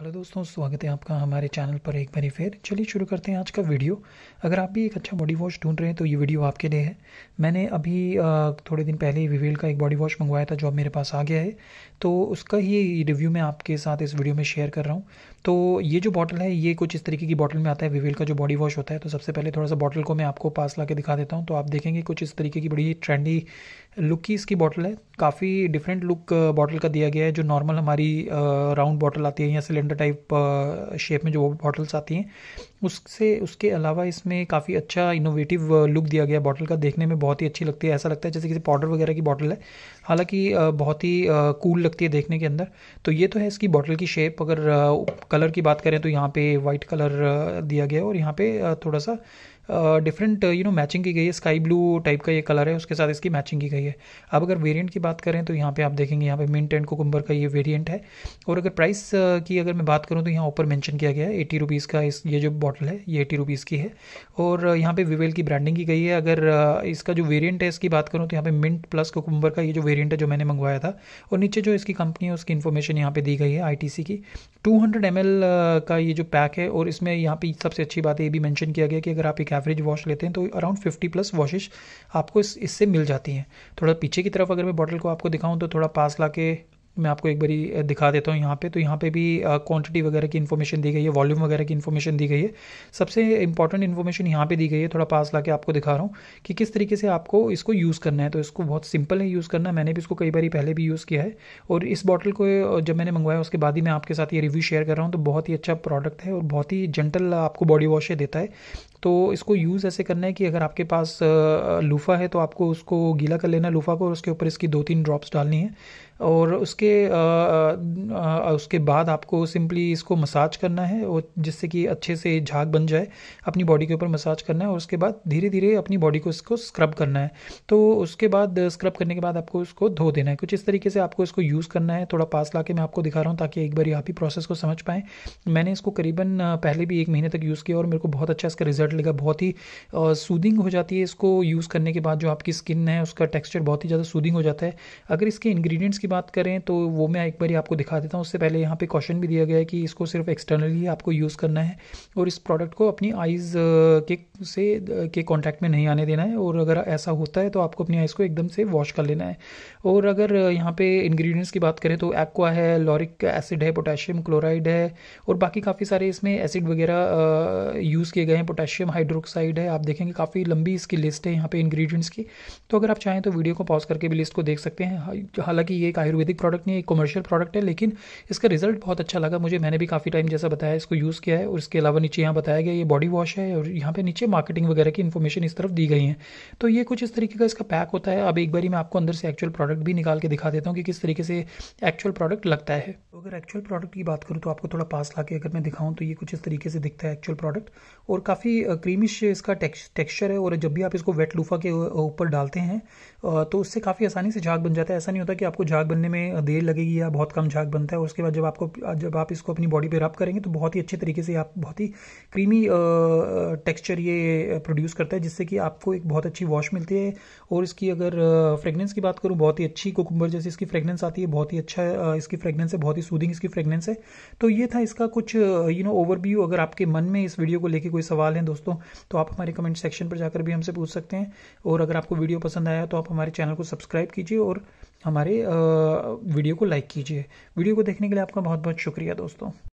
hello दोस्तों स्वागत है आपका हमारे चैनल पर एक बारी फिर चलिए शुरू करते हैं आज का वीडियो अगर आप भी एक अच्छा बॉडी वॉश ढूंढ रहे हैं तो ये वीडियो आपके लिए है मैंने अभी थोड़े दिन पहले ही विवेल का एक बॉडी वॉश मंगवाया था जो अब मेरे पास आ गया है तो उसका ही रिव्यू मैं आपके साथ इस वीडियो में शेयर कर रहा हूँ तो ये जो बॉटल है ये कुछ इस तरीके की बॉटल में आता है विवेल का जो बॉडी वॉश होता है तो सबसे पहले थोड़ा सा बॉटल को मैं आपको पास ला के दिखा देता हूँ तो आप देखेंगे कुछ इस तरीके की बड़ी ट्रेंडी लुक की इसकी बॉटल है काफ़ी डिफरेंट लुक बॉटल का दिया गया है जो नॉर्मल हमारी राउंड बॉटल आती है या सिलेंडर सिलेंडर टाइप शेप में जो बॉटल्स आती हैं उससे उसके अलावा इसमें काफ़ी अच्छा इनोवेटिव लुक uh, दिया गया बॉटल का देखने में बहुत ही अच्छी लगती है ऐसा लगता है जैसे किसी पाउडर वगैरह की बॉटल है हालांकि uh, बहुत ही कूल uh, लगती है देखने के अंदर तो ये तो है इसकी बॉटल की शेप अगर कलर की बात करें तो यहाँ पे वाइट कलर दिया गया है और यहाँ पे थोड़ा सा डिफरेंट यू नो मैचिंग की गई है स्काई ब्लू टाइप का ये कलर है उसके साथ इसकी मैचिंग की गई है अब अगर वेरिएंट की बात करें तो यहाँ पे आप देखेंगे यहाँ पे मिंट एंड कोकुम्बर का ये वेरिएंट है और अगर प्राइस की अगर मैं बात करूँ तो यहाँ ऊपर मेंशन किया गया है एटी रुपीज़ का इस ये जो बॉटल है ये एटी रुपीज़ की है और यहाँ पे विवेल की ब्रांडिंग की गई है अगर इसका जो वेरियंट है इसकी बात करूँ तो यहाँ पे मिंट प्लस कोकुम्बर का ये जो वेरियंट है जो मैंने मंगवाया था और नीचे जो इसकी कंपनी है उसकी इन्फॉर्मेशन यहाँ पर दी गई है आई की टू हंड्रेड का ये जो पैक है और इसमें यहाँ पर सबसे अच्छी बात ये भी मैंशन किया गया कि अगर आप एक एवरेज वॉश लेते हैं तो अराउंड फिफ्टी प्लस वॉशेज आपको इस इससे मिल जाती हैं थोड़ा पीछे की तरफ अगर मैं बॉटल को आपको दिखाऊँ तो थोड़ा पास ला के मैं आपको एक बारी दिखा देता हूँ यहाँ पे तो यहाँ पे भी क्वांटिटी वगैरह की इन्फॉर्मेशन दी गई है वॉल्यूम वगैरह की इन्फॉर्मेशन दी गई है सबसे इंपॉर्टेंट इन्फॉर्मेशन यहाँ पे दी गई है थोड़ा पास ला के आपको दिखा रहा हूँ कि किस तरीके से आपको इसको यूज़ करना है तो इसको बहुत सिंपल है यूज़ करना मैंने भी इसको कई बार पहले भी यूज़ किया है और इस बॉटल को जब मैंने मंगवाया उसके बाद ही मैं आपके साथ ये रिव्यू शेयर कर रहा हूँ तो बहुत ही अच्छा प्रोडक्ट है और बहुत ही जेंटल आपको बॉडी वॉश देता है तो इसको यूज़ ऐसे करना है कि अगर आपके पास लूफा है तो आपको उसको गीला कर लेना लूफा को और उसके ऊपर इसकी दो तीन ड्रॉप्स डालनी है और उसके उसके आ, आ, उसके बाद आपको सिंपली इसको मसाज करना है और जिससे कि अच्छे से झाग बन जाए अपनी बॉडी के ऊपर मसाज करना है और उसके बाद धीरे धीरे अपनी बॉडी को इसको स्क्रब करना है तो उसके बाद स्क्रब करने के बाद आपको इसको धो देना है कुछ इस तरीके से आपको इसको यूज़ करना है थोड़ा पास ला के मैं आपको दिखा रहा हूँ ताकि एक बार आप ही प्रोसेस को समझ पाएँ मैंने इसको करीबन पहले भी एक महीने तक यूज़ किया और मेरे को बहुत अच्छा इसका रिजल्ट लगा बहुत ही सूदिंग हो जाती है इसको यूज़ करने के बाद जो आपकी स्किन है उसका टेक्स्चर बहुत ही ज़्यादा सूदिंग हो जाता है अगर इसके इंग्रेडिएंट्स की बात करें तो वो मैं एक बार आपको दिखा देता हूँ उससे पहले यहाँ पे क्वेश्चन भी दिया गया है कि इसको सिर्फ एक्सटर्नली आपको यूज़ करना है और इस प्रोडक्ट को अपनी आइज़ के से के कॉन्टैक्ट में नहीं आने देना है और अगर ऐसा होता है तो आपको अपनी आइज़ को एकदम से वॉश कर लेना है और अगर यहाँ पे इंग्रेडिएंट्स की बात करें तो एक्वा है लॉरिक एसिड है पोटेशियम क्लोराइड है और बाकी काफ़ी सारे इसमें एसिड वगैरह यूज़ किए गए हैं पोटेशियम हाइड्रोक्साइड है आप देखेंगे काफ़ी लंबी इसकी लिस्ट है यहाँ पे इंग्रेडिएंट्स की तो अगर आप चाहें तो वीडियो को पॉज करके भी लिस्ट को देख सकते हैं हालांकि ये एक आयुर्वेदिक प्रोडक्ट प्रोडक्ट नहीं है एक कमर्शियल प्रोडक्ट है लेकिन इसका रिजल्ट बहुत अच्छा लगा मुझे मैंने भी काफ़ी टाइम जैसा बताया इसको यूज़ किया है और इसके अलावा नीचे यहाँ बताया गया ये बॉडी वॉश है और यहाँ पे नीचे मार्केटिंग वगैरह की इन्फॉर्मेशन इस तरफ दी गई है तो ये कुछ इस तरीके का इसका पैक होता है अब एक बार मैं आपको अंदर से एक्चुअल प्रोडक्ट भी निकाल के दिखा देता हूँ कि किस तरीके से एक्चुअल प्रोडक्ट लगता है तो अगर एक्चुअल प्रोडक्ट की बात करूँ तो आपको थोड़ा पास ला अगर मैं दिखाऊँ तो ये कुछ इस तरीके से दिखता है एक्चुअल प्रोडक्ट और काफ़ी क्रीमिश इसका टेक्स्चर है और जब भी आप इसको वेट लूफा के ऊपर डालते हैं तो उससे काफ़ी आसानी से झाग बन जाता है ऐसा नहीं होता कि आपको झाग बनने में देर लगेगी या बहुत कम झाग बनता है उसके बाद जब आपको जब आप इसको अपनी बॉडी पे रब करेंगे तो बहुत ही अच्छे तरीके से आप बहुत ही क्रीमी टेक्सचर ये प्रोड्यूस करता है जिससे कि आपको एक बहुत अच्छी वॉश मिलती है और इसकी अगर फ्रेगनेंस की बात करूँ बहुत ही अच्छी कोकुम्बर जैसी इसकी फ्रेगनेंस आती है बहुत ही अच्छा इसकी फ्रेगनेंस है बहुत ही सूदिंग इसकी फ्रेगनेंस है तो ये था इसका कुछ यू नो ओवरव्यू अगर आपके मन में इस वीडियो को लेकर कोई सवाल है दोस्तों तो आप हमारे कमेंट सेक्शन पर जाकर भी हमसे पूछ सकते हैं और अगर आपको वीडियो पसंद आया तो आप हमारे चैनल को सब्सक्राइब कीजिए और हमारे वीडियो को लाइक कीजिए वीडियो को देखने के लिए आपका बहुत बहुत शुक्रिया दोस्तों